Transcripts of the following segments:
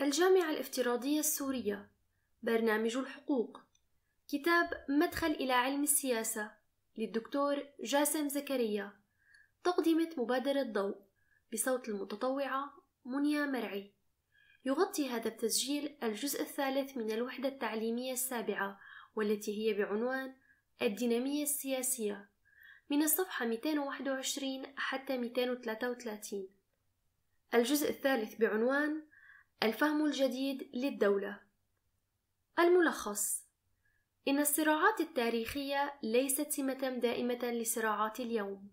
الجامعة الافتراضية السورية برنامج الحقوق كتاب مدخل إلى علم السياسة للدكتور جاسم زكريا تقدمة مبادرة ضوء بصوت المتطوعة منيا مرعي يغطي هذا التسجيل الجزء الثالث من الوحدة التعليمية السابعة والتي هي بعنوان الدينامية السياسية من الصفحة 221 حتى 233 الجزء الثالث بعنوان الفهم الجديد للدولة الملخص إن الصراعات التاريخية ليست سمة دائمة لصراعات اليوم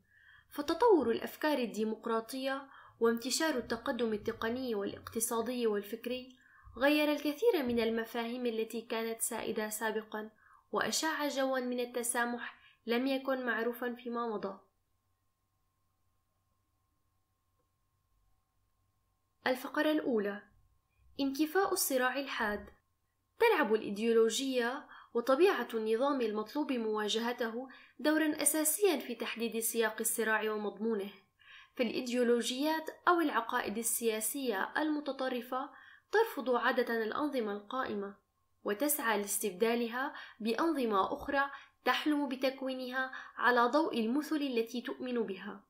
فتطور الأفكار الديمقراطية وانتشار التقدم التقني والاقتصادي والفكري غير الكثير من المفاهيم التي كانت سائدة سابقا وأشاع جوا من التسامح لم يكن معروفا فيما مضى الفقرة الأولى انكفاء الصراع الحاد تلعب الإيديولوجية وطبيعة النظام المطلوب مواجهته دورا أساسيا في تحديد سياق الصراع ومضمونه فالإيديولوجيات أو العقائد السياسية المتطرفة ترفض عادة الأنظمة القائمة وتسعى لاستبدالها بأنظمة أخرى تحلم بتكوينها على ضوء المثل التي تؤمن بها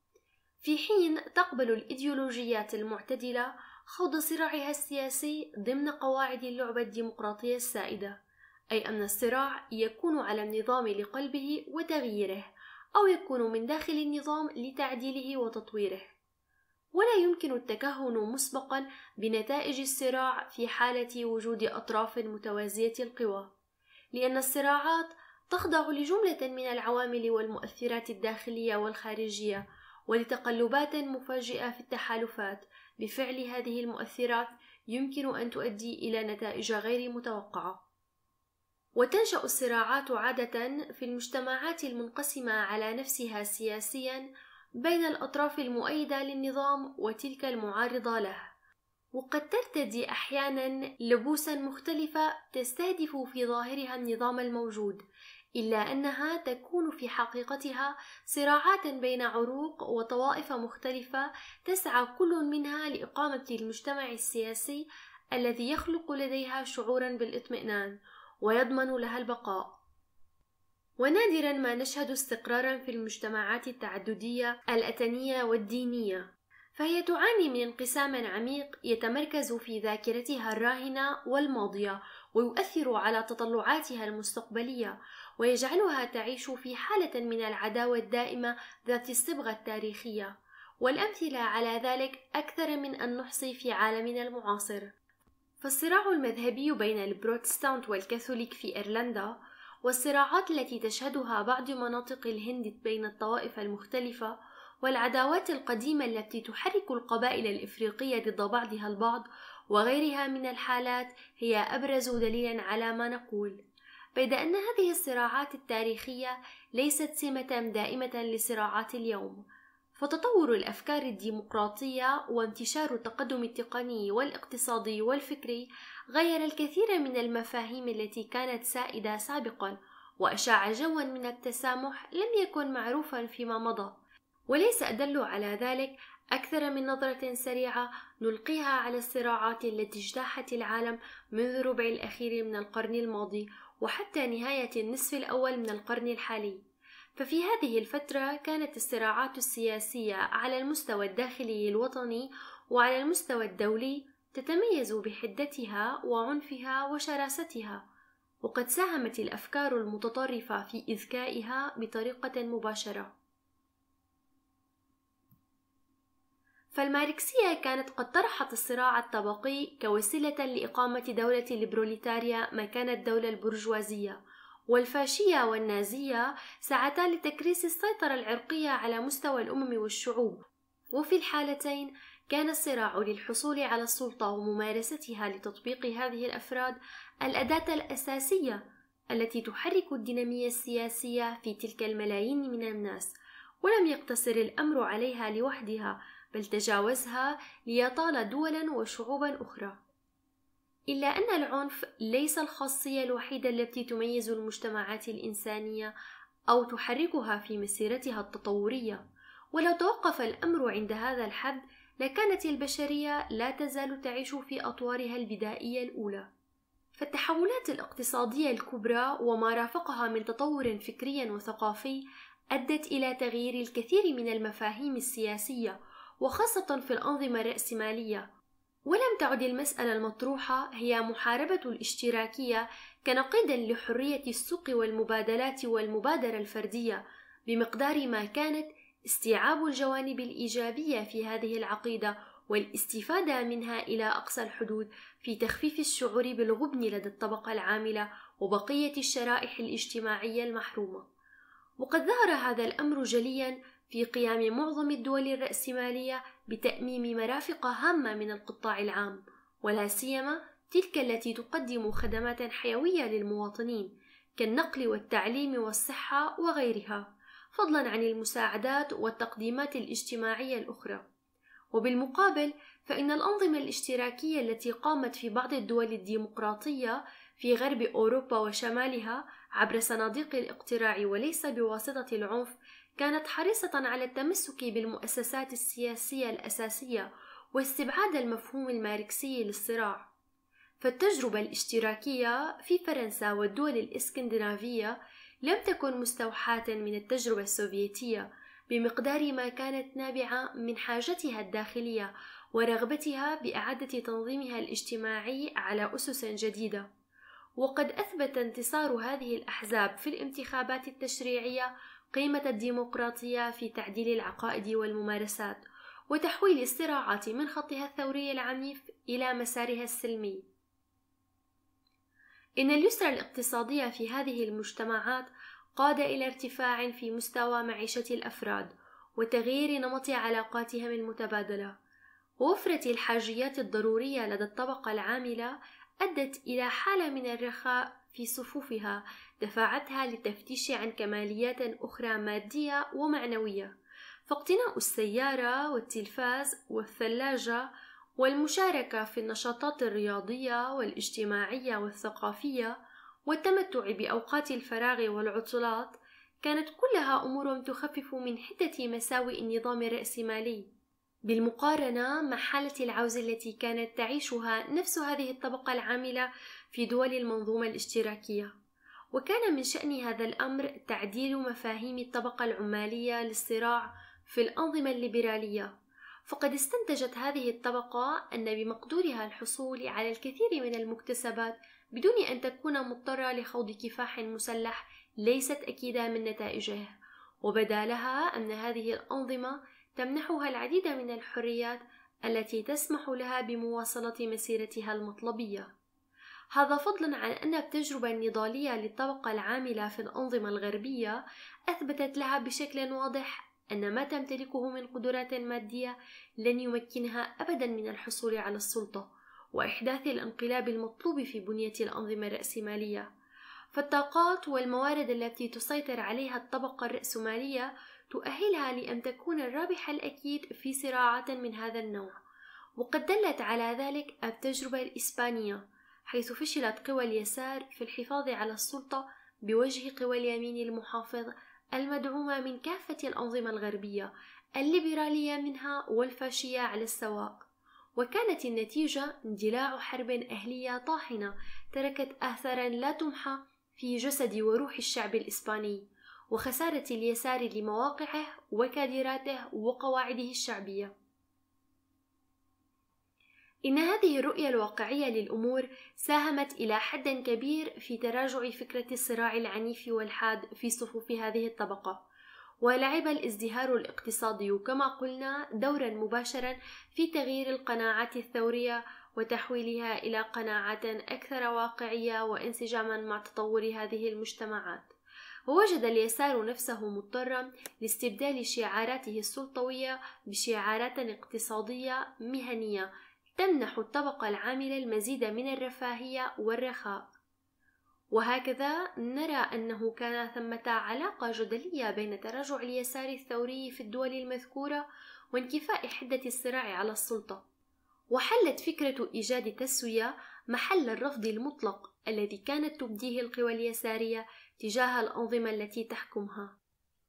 في حين تقبل الإيديولوجيات المعتدلة خوض صراعها السياسي ضمن قواعد اللعبة الديمقراطية السائدة أي أن الصراع يكون على النظام لقلبه وتغييره أو يكون من داخل النظام لتعديله وتطويره ولا يمكن التكهن مسبقا بنتائج الصراع في حالة وجود أطراف متوازية القوى لأن الصراعات تخضع لجملة من العوامل والمؤثرات الداخلية والخارجية ولتقلبات مفاجئة في التحالفات بفعل هذه المؤثرات يمكن أن تؤدي إلى نتائج غير متوقعة. وتنشأ الصراعات عادة في المجتمعات المنقسمة على نفسها سياسيًا بين الأطراف المؤيدة للنظام وتلك المعارضة له، وقد ترتدي أحيانًا لبوسًا مختلفة تستهدف في ظاهرها النظام الموجود، إلا أنها تكون في حقيقتها صراعات بين عروق وطوائف مختلفة تسعى كل منها لإقامة المجتمع السياسي الذي يخلق لديها شعورا بالاطمئنان ويضمن لها البقاء ونادرا ما نشهد استقرارا في المجتمعات التعددية الأتنية والدينية فهي تعاني من انقسام عميق يتمركز في ذاكرتها الراهنة والماضية ويؤثر على تطلعاتها المستقبلية ويجعلها تعيش في حالة من العداوة الدائمة ذات الصبغة التاريخية والأمثلة على ذلك أكثر من أن نحصي في عالمنا المعاصر فالصراع المذهبي بين البروتستانت والكاثوليك في إيرلندا والصراعات التي تشهدها بعض مناطق الهند بين الطوائف المختلفة والعداوات القديمة التي تحرك القبائل الإفريقية ضد بعضها البعض وغيرها من الحالات هي أبرز دليل على ما نقول بيد أن هذه الصراعات التاريخية ليست سمة دائمة لصراعات اليوم، فتطور الأفكار الديمقراطية وانتشار التقدم التقني والاقتصادي والفكري غير الكثير من المفاهيم التي كانت سائدة سابقًا، وأشاع جوًا من التسامح لم يكن معروفًا فيما مضى، وليس أدل على ذلك أكثر من نظرة سريعة نلقيها على الصراعات التي اجتاحت العالم منذ ربع الأخير من القرن الماضي وحتى نهاية النصف الأول من القرن الحالي ففي هذه الفترة كانت الصراعات السياسية على المستوى الداخلي الوطني وعلى المستوى الدولي تتميز بحدتها وعنفها وشراستها وقد ساهمت الأفكار المتطرفة في إذكائها بطريقة مباشرة فالماركسية كانت قد طرحت الصراع الطبقي كوسيلة لإقامة دولة البروليتاريا مكان الدولة البرجوازية والفاشية والنازية سعتا لتكريس السيطرة العرقية على مستوى الأمم والشعوب وفي الحالتين كان الصراع للحصول على السلطة وممارستها لتطبيق هذه الأفراد الأداة الأساسية التي تحرك الدينامية السياسية في تلك الملايين من الناس ولم يقتصر الأمر عليها لوحدها بل تجاوزها ليطال دولا وشعوبا أخرى إلا أن العنف ليس الخاصية الوحيدة التي تميز المجتمعات الإنسانية أو تحركها في مسيرتها التطورية ولو توقف الأمر عند هذا الحد لكانت البشرية لا تزال تعيش في أطوارها البدائية الأولى فالتحولات الاقتصادية الكبرى وما رافقها من تطور فكري وثقافي أدت إلى تغيير الكثير من المفاهيم السياسية وخاصة في الأنظمة الرأسمالية ولم تعد المسألة المطروحة هي محاربة الاشتراكية كنقيض لحرية السوق والمبادلات والمبادرة الفردية بمقدار ما كانت استيعاب الجوانب الإيجابية في هذه العقيدة والاستفادة منها إلى أقصى الحدود في تخفيف الشعور بالغبن لدى الطبقة العاملة وبقية الشرائح الاجتماعية المحرومة وقد ظهر هذا الأمر جليا في قيام معظم الدول الرأسمالية بتأميم مرافق هامة من القطاع العام، ولا سيما تلك التي تقدم خدمات حيوية للمواطنين كالنقل والتعليم والصحة وغيرها، فضلاً عن المساعدات والتقديمات الاجتماعية الأخرى. وبالمقابل فإن الأنظمة الاشتراكية التي قامت في بعض الدول الديمقراطية في غرب أوروبا وشمالها عبر صناديق الاقتراع وليس بواسطة العنف كانت حريصة على التمسك بالمؤسسات السياسية الأساسية واستبعاد المفهوم الماركسي للصراع فالتجربة الاشتراكية في فرنسا والدول الإسكندنافية لم تكن مستوحاة من التجربة السوفيتية بمقدار ما كانت نابعة من حاجتها الداخلية ورغبتها بإعادة تنظيمها الاجتماعي على أسس جديدة وقد أثبت انتصار هذه الأحزاب في الانتخابات التشريعية قيمة الديمقراطية في تعديل العقائد والممارسات وتحويل الصراعات من خطها الثوري العنيف إلى مسارها السلمي. إن اليسر الاقتصادية في هذه المجتمعات قاد إلى ارتفاع في مستوى معيشة الأفراد وتغيير نمط علاقاتهم المتبادلة، ووفرة الحاجيات الضرورية لدى الطبقة العاملة أدت إلى حالة من الرخاء في صفوفها دفعتها للتفتيش عن كماليات أخرى مادية ومعنوية فاقتناء السيارة والتلفاز والثلاجة والمشاركة في النشاطات الرياضية والاجتماعية والثقافية والتمتع بأوقات الفراغ والعطلات كانت كلها أمور تخفف من حدة مساوئ النظام الرأسمالي بالمقارنة مع حالة العوز التي كانت تعيشها نفس هذه الطبقة العاملة في دول المنظومة الاشتراكية وكان من شأن هذا الأمر تعديل مفاهيم الطبقة العمالية للصراع في الأنظمة الليبرالية فقد استنتجت هذه الطبقة أن بمقدورها الحصول على الكثير من المكتسبات بدون أن تكون مضطرة لخوض كفاح مسلح ليست أكيدة من نتائجه وبدا لها أن هذه الأنظمة تمنحها العديد من الحريات التي تسمح لها بمواصلة مسيرتها المطلبية هذا فضلا عن أن التجربة النضالية للطبقة العاملة في الأنظمة الغربية أثبتت لها بشكل واضح أن ما تمتلكه من قدرات مادية لن يمكنها أبدا من الحصول على السلطة وإحداث الانقلاب المطلوب في بنية الأنظمة الرأسمالية فالطاقات والموارد التي تسيطر عليها الطبقة الرأسمالية تؤهلها لأن تكون الرابح الأكيد في صراعات من هذا النوع وقد دلت على ذلك التجربة الإسبانية حيث فشلت قوى اليسار في الحفاظ على السلطة بوجه قوى اليمين المحافظ المدعومة من كافة الأنظمة الغربية الليبرالية منها والفاشية على السواء وكانت النتيجة اندلاع حرب أهلية طاحنة تركت آثارا لا تمحى في جسد وروح الشعب الإسباني وخسارة اليسار لمواقعه وكادراته وقواعده الشعبيه إن هذه الرؤية الواقعية للأمور ساهمت إلى حد كبير في تراجع فكرة الصراع العنيف والحاد في صفوف هذه الطبقة، ولعب الازدهار الاقتصادي كما قلنا دورا مباشرا في تغيير القناعات الثورية وتحويلها إلى قناعات أكثر واقعية وانسجاما مع تطور هذه المجتمعات. ووجد اليسار نفسه مضطرا لاستبدال شعاراته السلطوية بشعارات اقتصادية مهنية تمنح الطبقة العاملة المزيد من الرفاهية والرخاء وهكذا نرى أنه كان ثمة علاقة جدلية بين تراجع اليسار الثوري في الدول المذكورة وانكفاء حدة الصراع على السلطة وحلت فكرة إيجاد تسوية محل الرفض المطلق الذي كانت تبديه القوى اليسارية تجاه الأنظمة التي تحكمها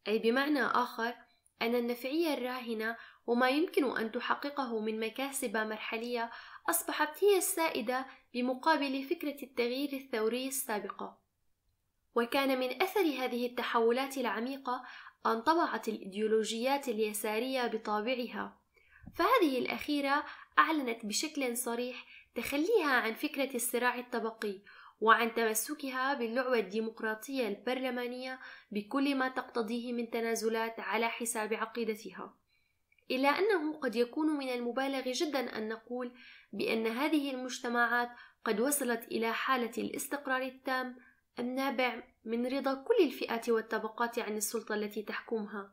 أي بمعنى آخر أن النفعية الراهنة وما يمكن أن تحققه من مكاسب مرحلية أصبحت هي السائدة بمقابل فكرة التغيير الثوري السابقة. وكان من أثر هذه التحولات العميقة أن طبعت الإيديولوجيات اليسارية بطابعها، فهذه الأخيرة أعلنت بشكل صريح تخليها عن فكرة الصراع الطبقي وعن تمسكها باللعبة الديمقراطية البرلمانية بكل ما تقتضيه من تنازلات على حساب عقيدتها. إلا أنه قد يكون من المبالغ جدا أن نقول بأن هذه المجتمعات قد وصلت إلى حالة الاستقرار التام النابع من رضا كل الفئات والطبقات عن السلطة التي تحكمها،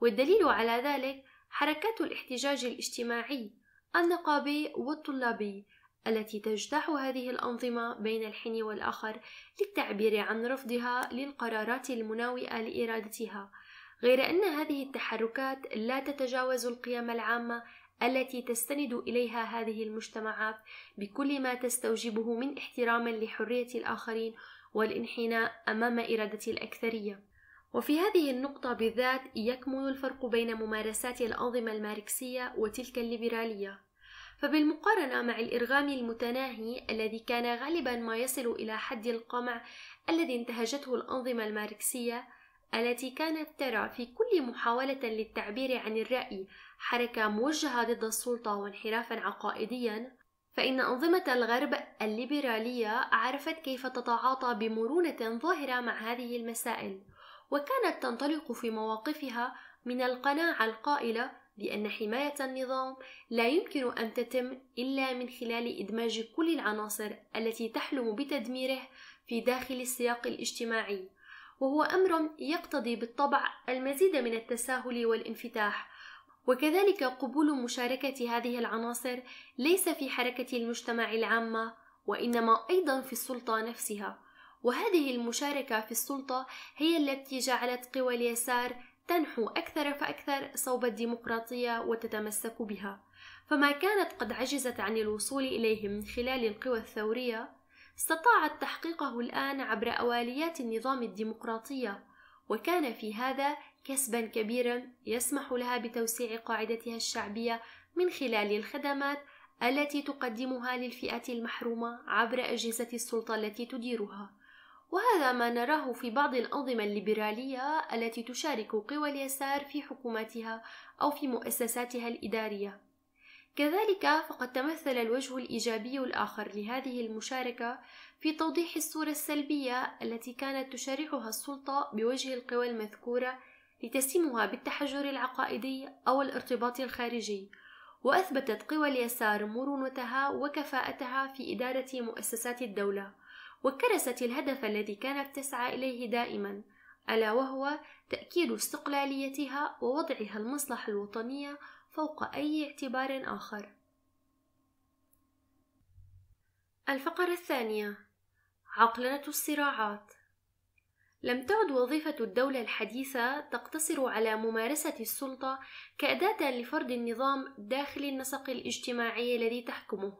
والدليل على ذلك حركات الاحتجاج الاجتماعي النقابي والطلابي التي تجتاح هذه الأنظمة بين الحين والآخر للتعبير عن رفضها للقرارات المناوئة لإرادتها غير أن هذه التحركات لا تتجاوز القيم العامة التي تستند إليها هذه المجتمعات بكل ما تستوجبه من احترام لحرية الآخرين والانحناء أمام إرادة الأكثرية. وفي هذه النقطة بالذات يكمن الفرق بين ممارسات الأنظمة الماركسية وتلك الليبرالية، فبالمقارنة مع الإرغام المتناهي الذي كان غالبا ما يصل إلى حد القمع الذي انتهجته الأنظمة الماركسية، التي كانت ترى في كل محاولة للتعبير عن الرأي حركة موجهة ضد السلطة وانحرافا عقائديا فإن أنظمة الغرب الليبرالية عرفت كيف تتعاطى بمرونة ظاهرة مع هذه المسائل وكانت تنطلق في مواقفها من القناعة القائلة بأن حماية النظام لا يمكن أن تتم إلا من خلال إدماج كل العناصر التي تحلم بتدميره في داخل السياق الاجتماعي وهو أمر يقتضي بالطبع المزيد من التساهل والانفتاح وكذلك قبول مشاركة هذه العناصر ليس في حركة المجتمع العامة وإنما أيضا في السلطة نفسها وهذه المشاركة في السلطة هي التي جعلت قوى اليسار تنحو أكثر فأكثر صوب الديمقراطية وتتمسك بها فما كانت قد عجزت عن الوصول إليه من خلال القوى الثورية استطاعت تحقيقه الآن عبر أواليات النظام الديمقراطية وكان في هذا كسبا كبيرا يسمح لها بتوسيع قاعدتها الشعبية من خلال الخدمات التي تقدمها للفئة المحرومة عبر أجهزة السلطة التي تديرها وهذا ما نراه في بعض الأنظمة الليبرالية التي تشارك قوى اليسار في حكوماتها أو في مؤسساتها الإدارية كذلك فقد تمثل الوجه الإيجابي الآخر لهذه المشاركة في توضيح الصورة السلبية التي كانت تشرحها السلطة بوجه القوى المذكورة لتسمها بالتحجر العقائدي أو الارتباط الخارجي وأثبتت قوى اليسار مرونتها وكفاءتها في إدارة مؤسسات الدولة وكرست الهدف الذي كانت تسعى إليه دائما ألا وهو تأكيد استقلاليتها ووضعها المصلحة الوطنية فوق أي اعتبار آخر الفقرة الثانية عقلنة الصراعات لم تعد وظيفة الدولة الحديثة تقتصر على ممارسة السلطة كأداة لفرض النظام داخل النسق الاجتماعي الذي تحكمه،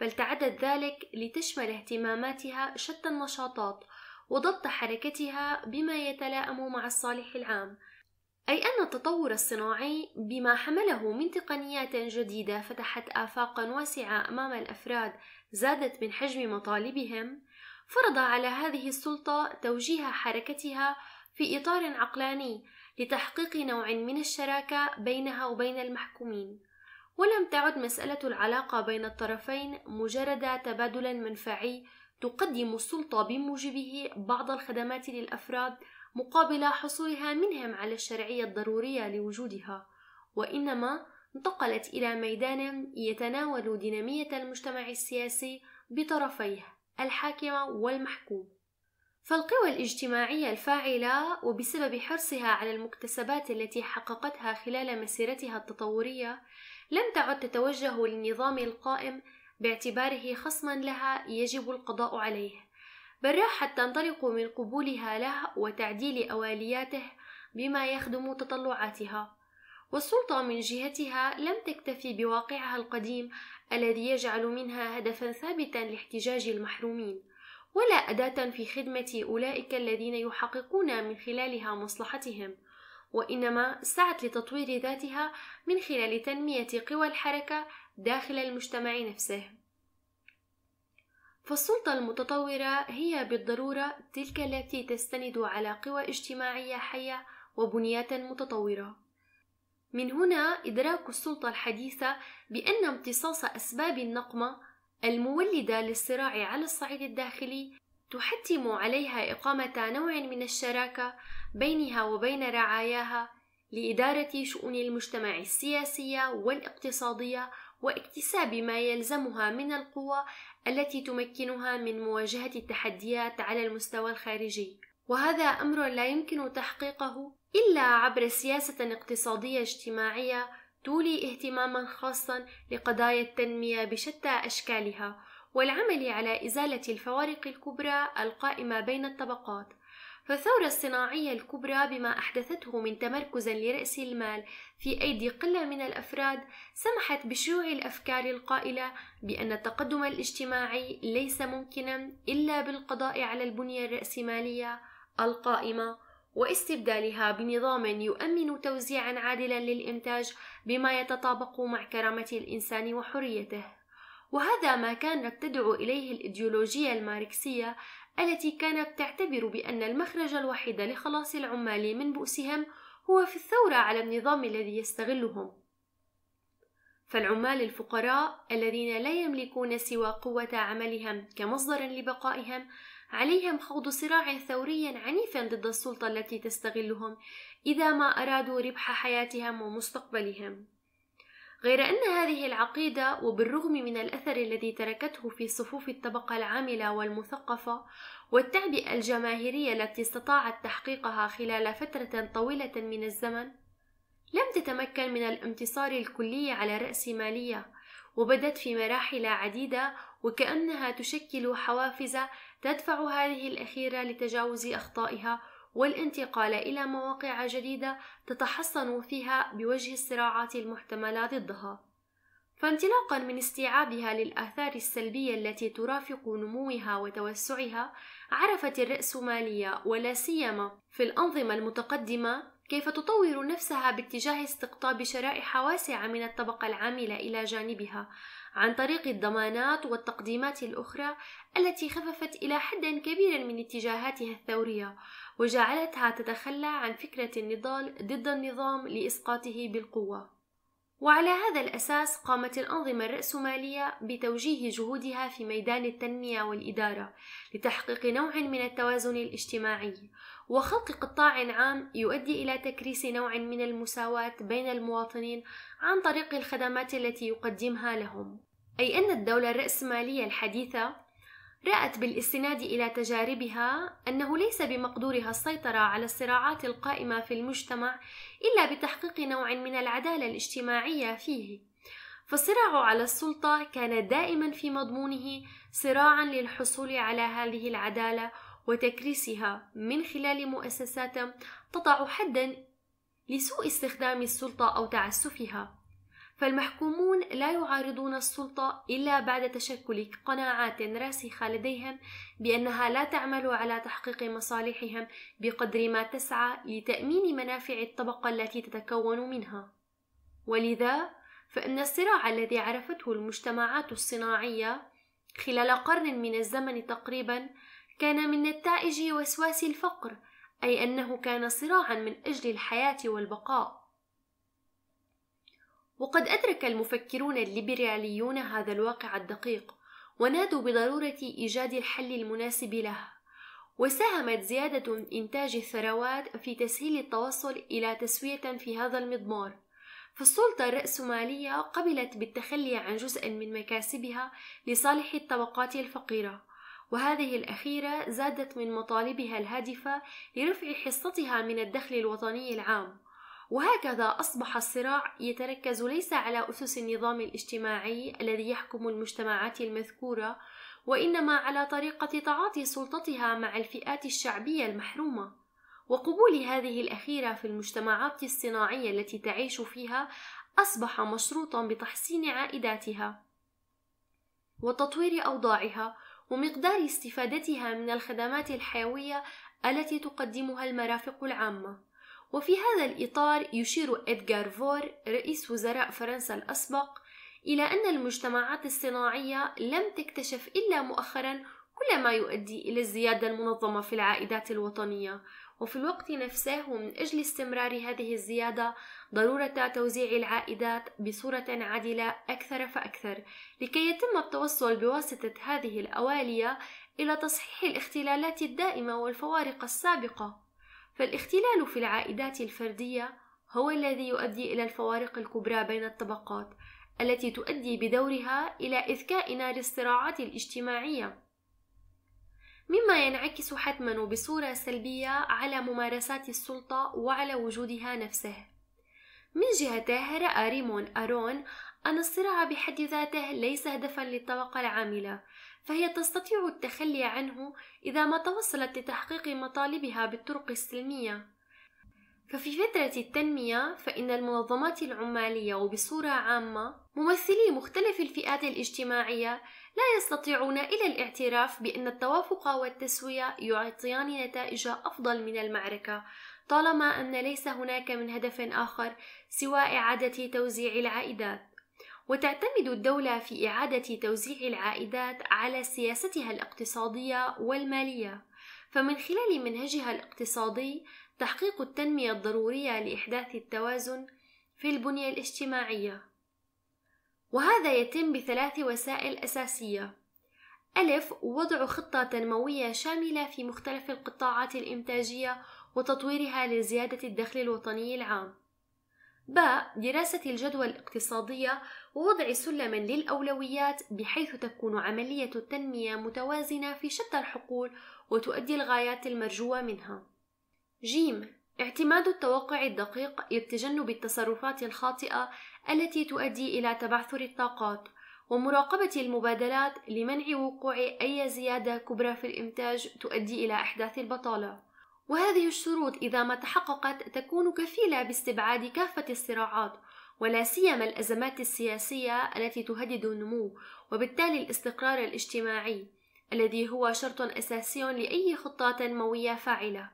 بل تعدت ذلك لتشمل اهتماماتها شتى النشاطات وضبط حركتها بما يتلائم مع الصالح العام، أي أن التطور الصناعي بما حمله من تقنيات جديدة فتحت آفاقا واسعة أمام الأفراد زادت من حجم مطالبهم فرض على هذه السلطة توجيه حركتها في إطار عقلاني لتحقيق نوع من الشراكة بينها وبين المحكومين ولم تعد مسألة العلاقة بين الطرفين مجرد تبادل منفعي تقدم السلطة بموجبه بعض الخدمات للأفراد مقابل حصولها منهم على الشرعية الضرورية لوجودها وإنما انتقلت إلى ميدان يتناول دينامية المجتمع السياسي بطرفيه الحاكم والمحكوم فالقوى الاجتماعية الفاعلة وبسبب حرصها على المكتسبات التي حققتها خلال مسيرتها التطورية لم تعد تتوجه للنظام القائم باعتباره خصما لها يجب القضاء عليه راح حتى انطلقوا من قبولها له وتعديل أولياته بما يخدم تطلعاتها والسلطة من جهتها لم تكتفي بواقعها القديم الذي يجعل منها هدفا ثابتا لاحتجاج المحرومين ولا أداة في خدمة أولئك الذين يحققون من خلالها مصلحتهم وإنما سعت لتطوير ذاتها من خلال تنمية قوى الحركة داخل المجتمع نفسه فالسلطة المتطورة هي بالضرورة تلك التي تستند على قوى اجتماعية حية وبنيات متطورة. من هنا إدراك السلطة الحديثة بأن امتصاص أسباب النقمة المولدة للصراع على الصعيد الداخلي تحتم عليها إقامة نوع من الشراكة بينها وبين رعاياها لإدارة شؤون المجتمع السياسية والاقتصادية واكتساب ما يلزمها من القوى التي تمكنها من مواجهة التحديات على المستوى الخارجي وهذا أمر لا يمكن تحقيقه إلا عبر سياسة اقتصادية اجتماعية تولي اهتماما خاصا لقضايا التنمية بشتى أشكالها والعمل على إزالة الفوارق الكبرى القائمة بين الطبقات فالثورة الصناعية الكبرى بما أحدثته من تمركز لرأس المال في أيدي قلة من الأفراد سمحت بشيوع الأفكار القائلة بأن التقدم الاجتماعي ليس ممكنا إلا بالقضاء على البنية الرأسمالية القائمة واستبدالها بنظام يؤمن توزيعا عادلا للإنتاج بما يتطابق مع كرامة الإنسان وحريته وهذا ما كانت تدعو إليه الإيديولوجية الماركسية التي كانت تعتبر بأن المخرج الوحيد لخلاص العمال من بؤسهم هو في الثورة على النظام الذي يستغلهم فالعمال الفقراء الذين لا يملكون سوى قوة عملهم كمصدر لبقائهم عليهم خوض صراع ثوري عنيف ضد السلطة التي تستغلهم إذا ما أرادوا ربح حياتهم ومستقبلهم غير أن هذه العقيدة وبالرغم من الأثر الذي تركته في صفوف الطبقة العاملة والمثقفة والتعبئة الجماهيرية التي استطاعت تحقيقها خلال فترة طويلة من الزمن لم تتمكن من الانتصار الكلي على رأسمالية وبدت في مراحل عديدة وكأنها تشكل حوافز تدفع هذه الأخيرة لتجاوز أخطائها والانتقال إلى مواقع جديدة تتحصن فيها بوجه الصراعات المحتملة ضدها فانطلاقا من استيعابها للآثار السلبية التي ترافق نموها وتوسعها عرفت الرأسمالية ولا سيما في الأنظمة المتقدمة كيف تطور نفسها باتجاه استقطاب شرائح واسعة من الطبقة العاملة إلى جانبها عن طريق الضمانات والتقديمات الأخرى التي خففت إلى حد كبير من اتجاهاتها الثورية وجعلتها تتخلى عن فكرة النضال ضد النظام لإسقاطه بالقوة. وعلى هذا الأساس قامت الأنظمة الرأسمالية بتوجيه جهودها في ميدان التنمية والإدارة لتحقيق نوع من التوازن الاجتماعي وخلق قطاع عام يؤدي إلى تكريس نوع من المساواة بين المواطنين عن طريق الخدمات التي يقدمها لهم أي أن الدولة الرأسمالية الحديثة رأت بالاستناد إلى تجاربها أنه ليس بمقدورها السيطرة على الصراعات القائمة في المجتمع إلا بتحقيق نوع من العدالة الاجتماعية فيه فالصراع على السلطة كان دائما في مضمونه صراعا للحصول على هذه العدالة وتكريسها من خلال مؤسسات تضع حدا لسوء استخدام السلطة أو تعسفها فالمحكومون لا يعارضون السلطة إلا بعد تشكل قناعات راسخة لديهم بأنها لا تعمل على تحقيق مصالحهم بقدر ما تسعى لتأمين منافع الطبقة التي تتكون منها ولذا فإن الصراع الذي عرفته المجتمعات الصناعية خلال قرن من الزمن تقريبا كان من نتائج وسواس الفقر اي انه كان صراعا من اجل الحياه والبقاء وقد ادرك المفكرون الليبراليون هذا الواقع الدقيق ونادوا بضروره ايجاد الحل المناسب له وساهمت زياده انتاج الثروات في تسهيل التوصل الى تسويه في هذا المضمار فالسلطة الرأسمالية قبلت بالتخلي عن جزء من مكاسبها لصالح الطبقات الفقيرة وهذه الأخيرة زادت من مطالبها الهادفة لرفع حصتها من الدخل الوطني العام وهكذا أصبح الصراع يتركز ليس على أسس النظام الاجتماعي الذي يحكم المجتمعات المذكورة وإنما على طريقة تعاطي سلطتها مع الفئات الشعبية المحرومة وقبول هذه الأخيرة في المجتمعات الصناعية التي تعيش فيها أصبح مشروطا بتحسين عائداتها وتطوير أوضاعها ومقدار استفادتها من الخدمات الحيوية التي تقدمها المرافق العامة وفي هذا الإطار يشير إدغار فور رئيس وزراء فرنسا الأسبق إلى أن المجتمعات الصناعية لم تكتشف إلا مؤخرا كل ما يؤدي إلى الزيادة المنظمة في العائدات الوطنية وفي الوقت نفسه ومن أجل استمرار هذه الزيادة ضرورة توزيع العائدات بصورة عادلة أكثر فأكثر لكي يتم التوصل بواسطة هذه الأوالية إلى تصحيح الاختلالات الدائمة والفوارق السابقة فالاختلال في العائدات الفردية هو الذي يؤدي إلى الفوارق الكبرى بين الطبقات التي تؤدي بدورها إلى إذكاء نار الصراعات الاجتماعية مما ينعكس حتما وبصورة سلبية على ممارسات السلطة وعلى وجودها نفسه من جهته رأى ريمون أرون أن الصراع بحد ذاته ليس هدفا للطبقة العاملة فهي تستطيع التخلي عنه إذا ما توصلت لتحقيق مطالبها بالطرق السلمية ففي فترة التنمية فإن المنظمات العمالية وبصورة عامة ممثلي مختلف الفئات الاجتماعية لا يستطيعون الى الاعتراف بأن التوافق والتسوية يعطيان نتائج أفضل من المعركة طالما أن ليس هناك من هدف آخر سوى إعادة توزيع العائدات وتعتمد الدولة في إعادة توزيع العائدات على سياستها الاقتصادية والمالية فمن خلال منهجها الاقتصادي تحقيق التنمية الضرورية لإحداث التوازن في البنية الاجتماعية وهذا يتم بثلاث وسائل أساسية ألف وضع خطة تنموية شاملة في مختلف القطاعات الإنتاجية وتطويرها لزيادة الدخل الوطني العام ب دراسة الجدوى الاقتصادية ووضع سلما للأولويات بحيث تكون عملية التنمية متوازنة في شتى الحقول وتؤدي الغايات المرجوة منها ج اعتماد التوقع الدقيق لتجنب التصرفات الخاطئة التي تؤدي إلى تبعثر الطاقات ومراقبة المبادلات لمنع وقوع أي زيادة كبرى في الإنتاج تؤدي إلى إحداث البطالة وهذه الشروط إذا ما تحققت تكون كفيلة باستبعاد كافة الصراعات ولا سيما الأزمات السياسية التي تهدد النمو وبالتالي الاستقرار الاجتماعي الذي هو شرط أساسي لأي خطة تنموية فاعلة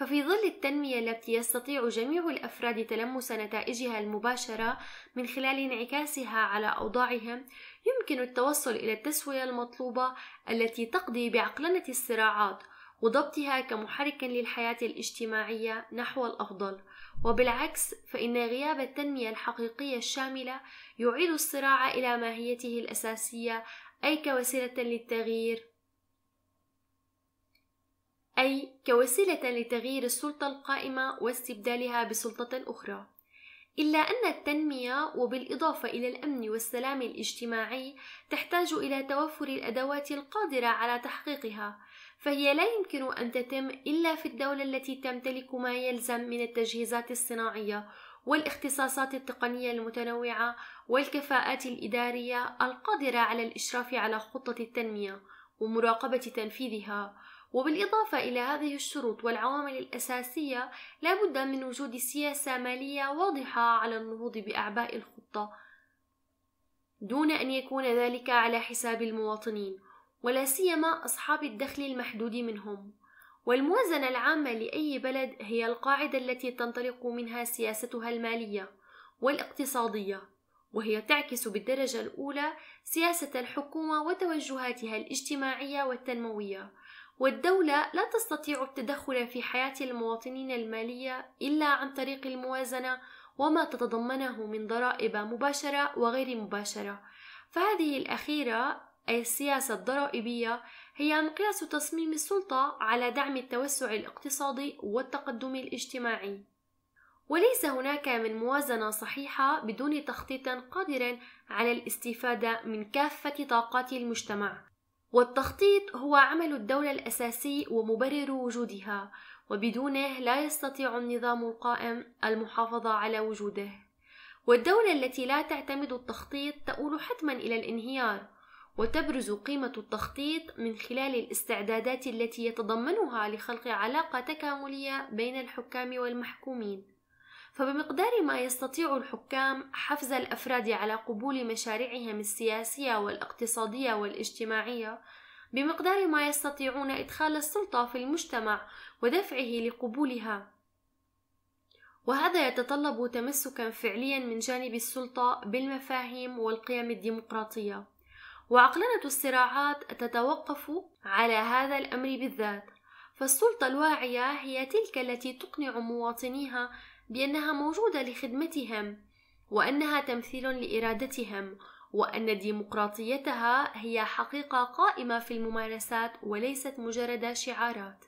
ففي ظل التنمية التي يستطيع جميع الأفراد تلمس نتائجها المباشرة من خلال انعكاسها على أوضاعهم، يمكن التوصل إلى التسوية المطلوبة التي تقضي بعقلنة الصراعات وضبطها كمحرك للحياة الاجتماعية نحو الأفضل، وبالعكس فإن غياب التنمية الحقيقية الشاملة يعيد الصراع إلى ماهيته الأساسية أي كوسيلة للتغيير أي كوسيلة لتغيير السلطة القائمة واستبدالها بسلطة أخرى إلا أن التنمية وبالإضافة إلى الأمن والسلام الاجتماعي تحتاج إلى توفر الأدوات القادرة على تحقيقها فهي لا يمكن أن تتم إلا في الدولة التي تمتلك ما يلزم من التجهيزات الصناعية والاختصاصات التقنية المتنوعة والكفاءات الإدارية القادرة على الإشراف على خطة التنمية ومراقبة تنفيذها وبالإضافة إلى هذه الشروط والعوامل الأساسية لا بد من وجود سياسة مالية واضحة على النهوض بأعباء الخطة دون أن يكون ذلك على حساب المواطنين ولا سيما أصحاب الدخل المحدود منهم والموازنة العامة لأي بلد هي القاعدة التي تنطلق منها سياستها المالية والاقتصادية وهي تعكس بالدرجة الأولى سياسة الحكومة وتوجهاتها الاجتماعية والتنموية والدولة لا تستطيع التدخل في حياة المواطنين المالية إلا عن طريق الموازنة وما تتضمنه من ضرائب مباشرة وغير مباشرة فهذه الأخيرة أي السياسة الضرائبية هي مقياس تصميم السلطة على دعم التوسع الاقتصادي والتقدم الاجتماعي وليس هناك من موازنة صحيحة بدون تخطيط قادر على الاستفادة من كافة طاقات المجتمع والتخطيط هو عمل الدولة الأساسي ومبرر وجودها وبدونه لا يستطيع النظام القائم المحافظة على وجوده والدولة التي لا تعتمد التخطيط تؤول حتما إلى الانهيار وتبرز قيمة التخطيط من خلال الاستعدادات التي يتضمنها لخلق علاقة تكاملية بين الحكام والمحكومين فبمقدار ما يستطيع الحكام حفز الافراد على قبول مشاريعهم السياسيه والاقتصاديه والاجتماعيه بمقدار ما يستطيعون ادخال السلطه في المجتمع ودفعه لقبولها وهذا يتطلب تمسكا فعليا من جانب السلطه بالمفاهيم والقيم الديمقراطيه وعقلنه الصراعات تتوقف على هذا الامر بالذات فالسلطه الواعيه هي تلك التي تقنع مواطنيها بأنها موجودة لخدمتهم وأنها تمثيل لإرادتهم وأن ديمقراطيتها هي حقيقة قائمة في الممارسات وليست مجرد شعارات.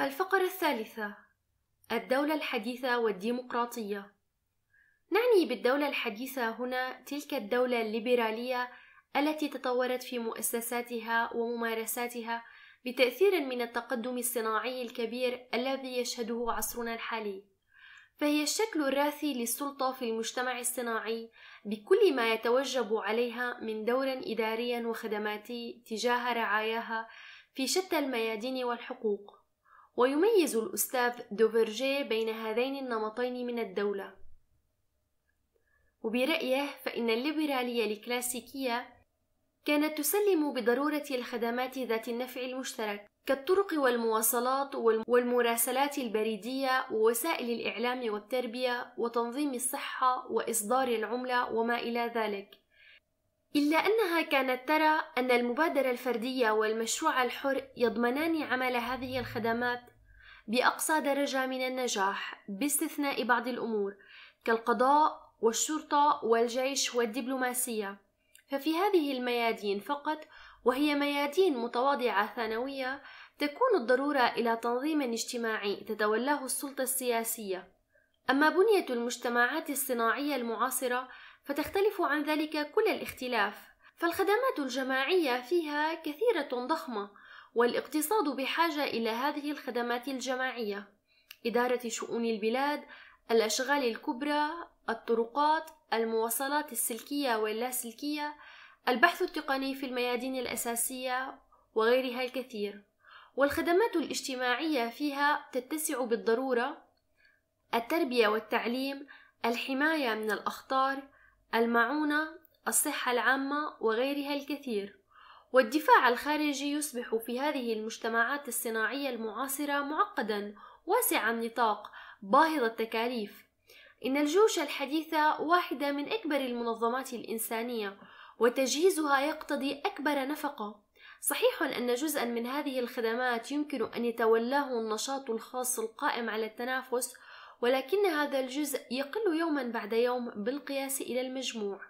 الفقرة الثالثة الدولة الحديثة والديمقراطية نعني بالدولة الحديثة هنا تلك الدولة الليبرالية التي تطورت في مؤسساتها وممارساتها بتأثير من التقدم الصناعي الكبير الذي يشهده عصرنا الحالي فهي الشكل الراثي للسلطة في المجتمع الصناعي بكل ما يتوجب عليها من دور إداري وخدماتي تجاه رعاياها في شتى الميادين والحقوق ويميز الأستاذ دوفرجي بين هذين النمطين من الدولة وبرأيه فإن الليبرالية الكلاسيكية كانت تسلم بضرورة الخدمات ذات النفع المشترك كالطرق والمواصلات والمراسلات البريدية ووسائل الإعلام والتربية وتنظيم الصحة وإصدار العملة وما إلى ذلك. إلا أنها كانت ترى أن المبادرة الفردية والمشروع الحر يضمنان عمل هذه الخدمات بأقصى درجة من النجاح باستثناء بعض الأمور كالقضاء والشرطة والجيش والدبلوماسية. ففي هذه الميادين فقط وهي ميادين متواضعة ثانوية تكون الضرورة إلى تنظيم اجتماعي تتولاه السلطة السياسية أما بنية المجتمعات الصناعية المعاصرة فتختلف عن ذلك كل الاختلاف فالخدمات الجماعية فيها كثيرة ضخمة والاقتصاد بحاجة إلى هذه الخدمات الجماعية إدارة شؤون البلاد الأشغال الكبرى الطرقات المواصلات السلكية واللاسلكية البحث التقني في الميادين الأساسية وغيرها الكثير والخدمات الاجتماعية فيها تتسع بالضرورة التربية والتعليم الحماية من الأخطار المعونة الصحة العامة وغيرها الكثير والدفاع الخارجي يصبح في هذه المجتمعات الصناعية المعاصرة معقدا واسع النطاق باهظ التكاليف إن الجيوش الحديثة واحدة من أكبر المنظمات الإنسانية وتجهيزها يقتضي أكبر نفقة صحيح أن جزءا من هذه الخدمات يمكن أن يتولاه النشاط الخاص القائم على التنافس ولكن هذا الجزء يقل يوما بعد يوم بالقياس إلى المجموع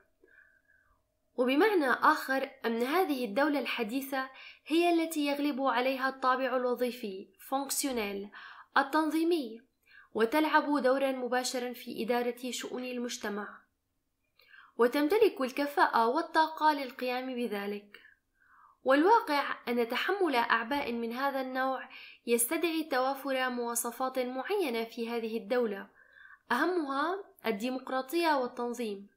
وبمعنى آخر أن هذه الدولة الحديثة هي التي يغلب عليها الطابع الوظيفي فونكسيونيل التنظيمي وتلعب دورا مباشرا في إدارة شؤون المجتمع وتمتلك الكفاءة والطاقة للقيام بذلك والواقع أن تحمل أعباء من هذا النوع يستدعي توافر مواصفات معينة في هذه الدولة أهمها الديمقراطية والتنظيم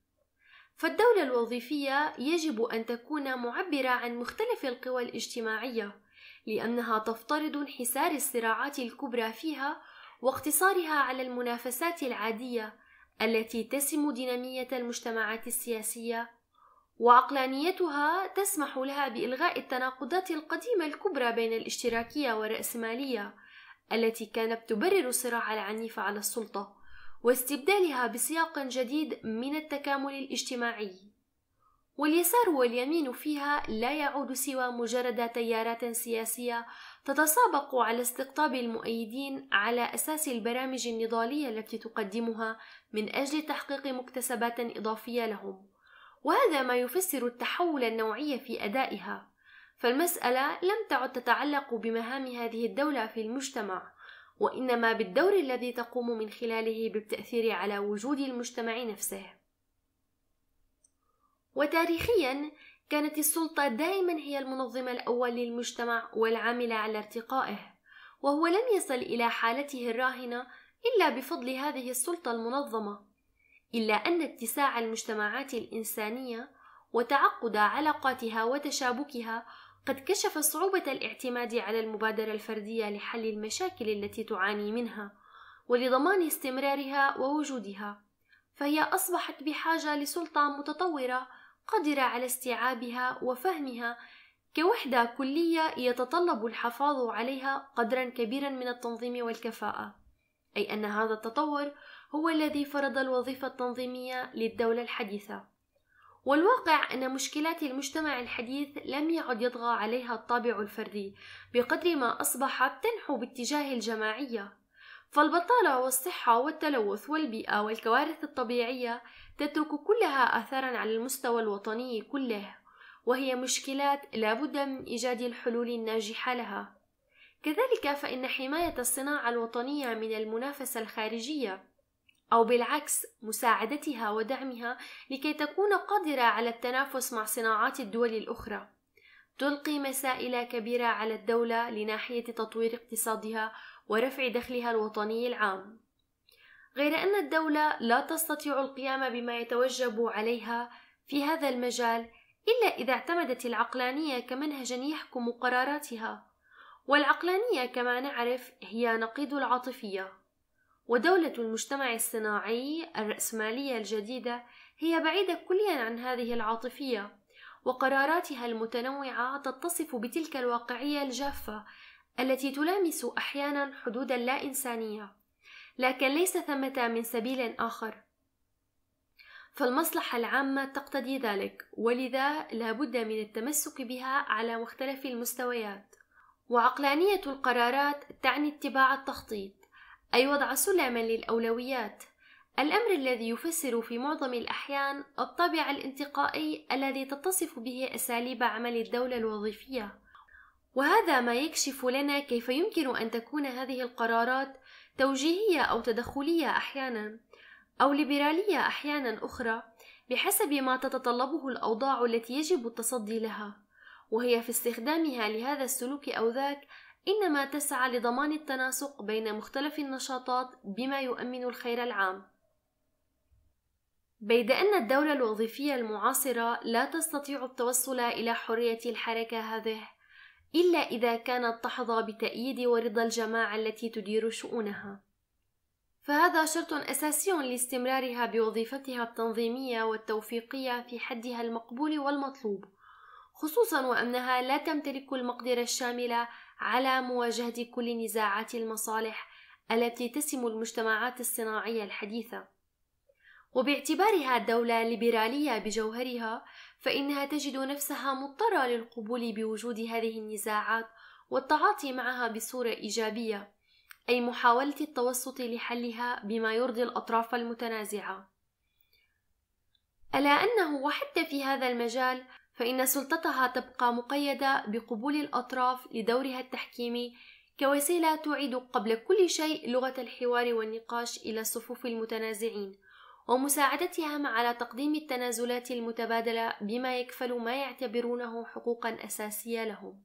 فالدولة الوظيفية يجب أن تكون معبرة عن مختلف القوى الاجتماعية لأنها تفترض انحسار الصراعات الكبرى فيها واقتصارها على المنافسات العادية التي تسم دينامية المجتمعات السياسية وعقلانيتها تسمح لها بإلغاء التناقضات القديمة الكبرى بين الاشتراكية والرأسمالية التي كانت تبرر الصراع العنيف على السلطة واستبدالها بسياق جديد من التكامل الاجتماعي واليسار واليمين فيها لا يعود سوى مجرد تيارات سياسية تتسابق على استقطاب المؤيدين على أساس البرامج النضالية التي تقدمها من أجل تحقيق مكتسبات إضافية لهم، وهذا ما يفسر التحول النوعي في أدائها، فالمسألة لم تعد تتعلق بمهام هذه الدولة في المجتمع، وإنما بالدور الذي تقوم من خلاله بالتأثير على وجود المجتمع نفسه. وتاريخيا كانت السلطة دائما هي المنظمة الأول للمجتمع والعاملة على ارتقائه وهو لم يصل إلى حالته الراهنة إلا بفضل هذه السلطة المنظمة إلا أن اتساع المجتمعات الإنسانية وتعقد علاقاتها وتشابكها قد كشف صعوبة الاعتماد على المبادرة الفردية لحل المشاكل التي تعاني منها ولضمان استمرارها ووجودها فهي أصبحت بحاجة لسلطة متطورة قدر على استيعابها وفهمها كوحدة كلية يتطلب الحفاظ عليها قدرا كبيرا من التنظيم والكفاءة أي أن هذا التطور هو الذي فرض الوظيفة التنظيمية للدولة الحديثة والواقع أن مشكلات المجتمع الحديث لم يعد يطغى عليها الطابع الفردي بقدر ما أصبحت تنحو باتجاه الجماعية فالبطالة والصحة والتلوث والبيئة والكوارث الطبيعية تترك كلها أثرا على المستوى الوطني كله وهي مشكلات لابد من إيجاد الحلول الناجحة لها كذلك فإن حماية الصناعة الوطنية من المنافسة الخارجية أو بالعكس مساعدتها ودعمها لكي تكون قادرة على التنافس مع صناعات الدول الأخرى تلقي مسائل كبيرة على الدولة لناحية تطوير اقتصادها ورفع دخلها الوطني العام غير أن الدولة لا تستطيع القيام بما يتوجب عليها في هذا المجال إلا إذا اعتمدت العقلانية كمنهج يحكم قراراتها والعقلانية كما نعرف هي نقيض العاطفية ودولة المجتمع الصناعي الرأسمالية الجديدة هي بعيدة كليا عن هذه العاطفية وقراراتها المتنوعة تتصف بتلك الواقعية الجافة التي تلامس أحيانا حدود اللا إنسانية لكن ليس ثمة من سبيل آخر فالمصلحة العامة تقتضي ذلك ولذا لابد من التمسك بها على مختلف المستويات وعقلانية القرارات تعني اتباع التخطيط أي وضع سلما للأولويات الأمر الذي يفسر في معظم الأحيان الطابع الانتقائي الذي تتصف به أساليب عمل الدولة الوظيفية وهذا ما يكشف لنا كيف يمكن أن تكون هذه القرارات توجيهية أو تدخلية أحيانا أو ليبرالية أحيانا أخرى بحسب ما تتطلبه الأوضاع التي يجب التصدي لها وهي في استخدامها لهذا السلوك أو ذاك إنما تسعى لضمان التناسق بين مختلف النشاطات بما يؤمن الخير العام بيد أن الدولة الوظيفية المعاصرة لا تستطيع التوصل إلى حرية الحركة هذه إلا إذا كانت تحظى بتأييد ورضا الجماعة التي تدير شؤونها فهذا شرط أساسي لاستمرارها بوظيفتها التنظيمية والتوفيقية في حدها المقبول والمطلوب خصوصا وأنها لا تمتلك المقدرة الشاملة على مواجهة كل نزاعات المصالح التي تسم المجتمعات الصناعية الحديثة وباعتبارها دولة ليبرالية بجوهرها فإنها تجد نفسها مضطرة للقبول بوجود هذه النزاعات والتعاطي معها بصورة إيجابية أي محاولة التوسط لحلها بما يرضي الأطراف المتنازعة ألا أنه وحتى في هذا المجال فإن سلطتها تبقى مقيدة بقبول الأطراف لدورها التحكيمي كوسيلة تعيد قبل كل شيء لغة الحوار والنقاش إلى صفوف المتنازعين ومساعدتهم على تقديم التنازلات المتبادلة بما يكفل ما يعتبرونه حقوقا أساسية لهم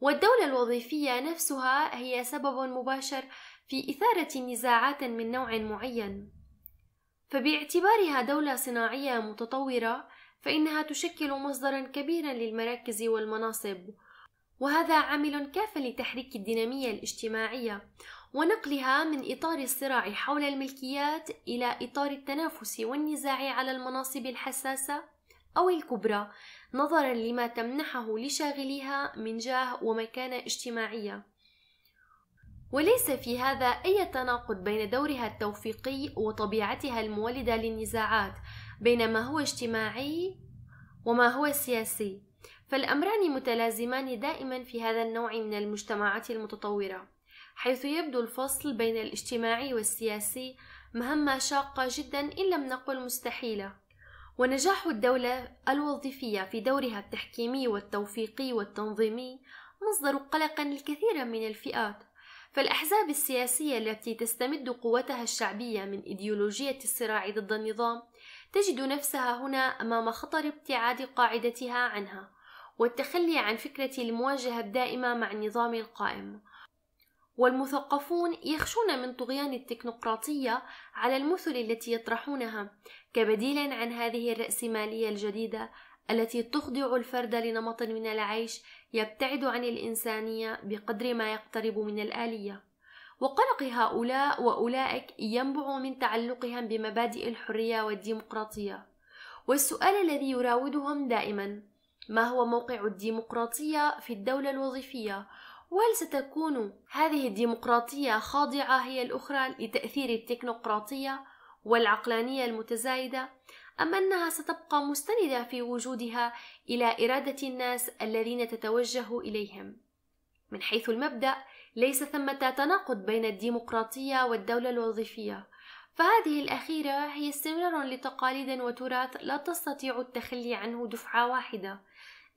والدولة الوظيفية نفسها هي سبب مباشر في إثارة نزاعات من نوع معين فباعتبارها دولة صناعية متطورة فإنها تشكل مصدرا كبيرا للمراكز والمناصب وهذا عامل كاف لتحريك الدينامية الاجتماعية ونقلها من إطار الصراع حول الملكيات إلى إطار التنافس والنزاع على المناصب الحساسة أو الكبرى نظرا لما تمنحه لشاغليها من جاه ومكانة اجتماعية وليس في هذا أي تناقض بين دورها التوفيقي وطبيعتها المولدة للنزاعات بين ما هو اجتماعي وما هو سياسي فالأمران متلازمان دائما في هذا النوع من المجتمعات المتطورة حيث يبدو الفصل بين الاجتماعي والسياسي مهمة شاقة جدا إن لم نقل مستحيلة ونجاح الدولة الوظيفية في دورها التحكيمي والتوفيقي والتنظيمي مصدر قلق للكثير من الفئات فالأحزاب السياسية التي تستمد قوتها الشعبية من إيديولوجية الصراع ضد النظام تجد نفسها هنا أمام خطر ابتعاد قاعدتها عنها والتخلي عن فكرة المواجهة الدائمة مع النظام القائم والمثقفون يخشون من طغيان التكنقراطية على المثل التي يطرحونها كبديل عن هذه الرأسمالية الجديدة التي تخضع الفرد لنمط من العيش يبتعد عن الإنسانية بقدر ما يقترب من الآلية وقلق هؤلاء وأولئك ينبع من تعلقهم بمبادئ الحرية والديمقراطية والسؤال الذي يراودهم دائما ما هو موقع الديمقراطية في الدولة الوظيفية وهل ستكون هذه الديمقراطية خاضعة هي الأخرى لتأثير التكنوقراطية والعقلانية المتزايدة أم أنها ستبقى مستندة في وجودها إلى إرادة الناس الذين تتوجه إليهم؟ من حيث المبدأ ليس ثمة تناقض بين الديمقراطية والدولة الوظيفية فهذه الأخيرة هي استمرار لتقاليد وتراث لا تستطيع التخلي عنه دفعة واحدة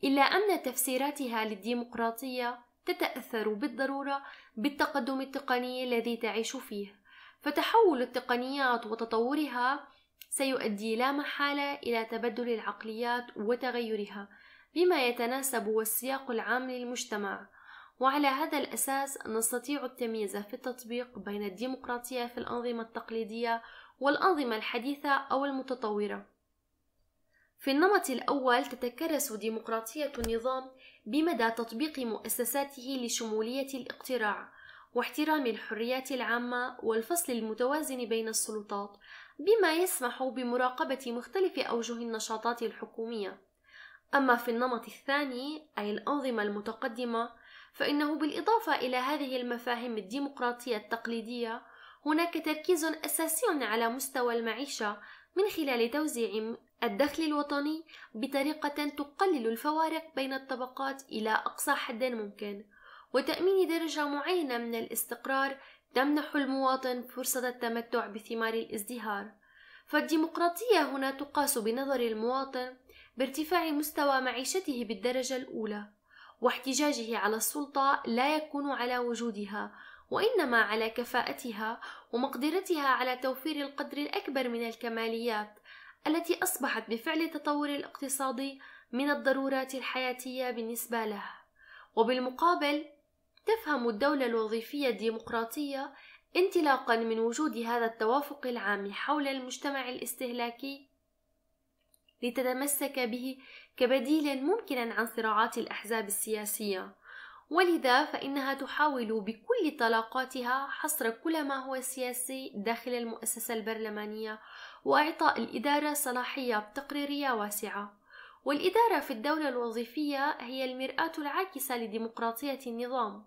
إلا أن تفسيراتها للديمقراطية تتأثر بالضرورة بالتقدم التقني الذي تعيش فيه فتحول التقنيات وتطورها سيؤدي لا محالة إلى تبدل العقليات وتغيرها بما يتناسب والسياق العام للمجتمع وعلى هذا الأساس نستطيع التمييز في التطبيق بين الديمقراطية في الأنظمة التقليدية والأنظمة الحديثة أو المتطورة في النمط الأول تتكرس ديمقراطية النظام بمدى تطبيق مؤسساته لشمولية الاقتراع واحترام الحريات العامة والفصل المتوازن بين السلطات بما يسمح بمراقبة مختلف أوجه النشاطات الحكومية أما في النمط الثاني أي الأنظمة المتقدمة فإنه بالإضافة إلى هذه المفاهيم الديمقراطية التقليدية هناك تركيز أساسي على مستوى المعيشة من خلال توزيع الدخل الوطني بطريقة تقلل الفوارق بين الطبقات إلى أقصى حد ممكن وتأمين درجة معينة من الاستقرار تمنح المواطن فرصة التمتع بثمار الازدهار فالديمقراطية هنا تقاس بنظر المواطن بارتفاع مستوى معيشته بالدرجة الأولى واحتجاجه على السلطة لا يكون على وجودها وإنما على كفاءتها ومقدرتها على توفير القدر الأكبر من الكماليات التي أصبحت بفعل التطور الاقتصادي من الضرورات الحياتية بالنسبة له وبالمقابل تفهم الدولة الوظيفية الديمقراطية انطلاقا من وجود هذا التوافق العام حول المجتمع الاستهلاكي لتتمسك به كبديل ممكنا عن صراعات الأحزاب السياسية ولذا فإنها تحاول بكل طلاقاتها حصر كل ما هو سياسي داخل المؤسسة البرلمانية وإعطاء الإدارة صلاحية تقريرية واسعة والإدارة في الدولة الوظيفية هي المرآة العاكسة لديمقراطية النظام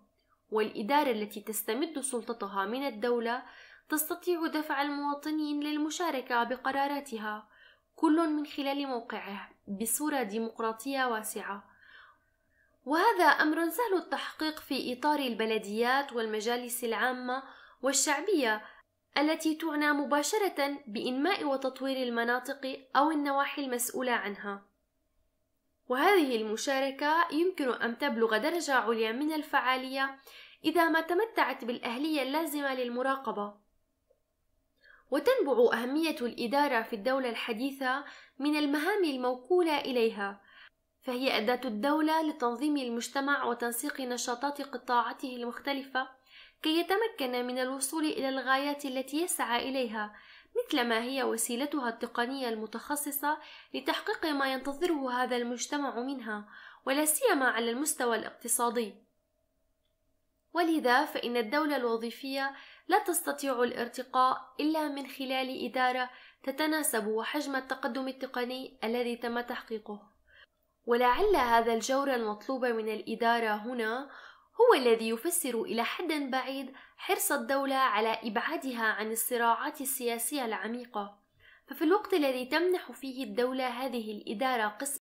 والإدارة التي تستمد سلطتها من الدولة تستطيع دفع المواطنين للمشاركة بقراراتها كل من خلال موقعه بصورة ديمقراطية واسعة وهذا أمر سهل التحقيق في إطار البلديات والمجالس العامة والشعبية التي تعنى مباشرة بإنماء وتطوير المناطق أو النواحي المسؤولة عنها. وهذه المشاركة يمكن أن تبلغ درجة عليا من الفعالية إذا ما تمتعت بالأهلية اللازمة للمراقبة. وتنبع أهمية الإدارة في الدولة الحديثة من المهام الموكولة إليها، فهي أداة الدولة لتنظيم المجتمع وتنسيق نشاطات قطاعاته المختلفة كي يتمكن من الوصول إلى الغايات التي يسعى إليها مثلما هي وسيلتها التقنية المتخصصة لتحقيق ما ينتظره هذا المجتمع منها ولا سيما على المستوى الاقتصادي ولذا فإن الدولة الوظيفية لا تستطيع الارتقاء إلا من خلال إدارة تتناسب وحجم التقدم التقني الذي تم تحقيقه ولعل هذا الجور المطلوب من الإدارة هنا هو الذي يفسر إلى حد بعيد حرص الدولة على إبعادها عن الصراعات السياسية العميقة، ففي الوقت الذي تمنح فيه الدولة هذه الإدارة قسم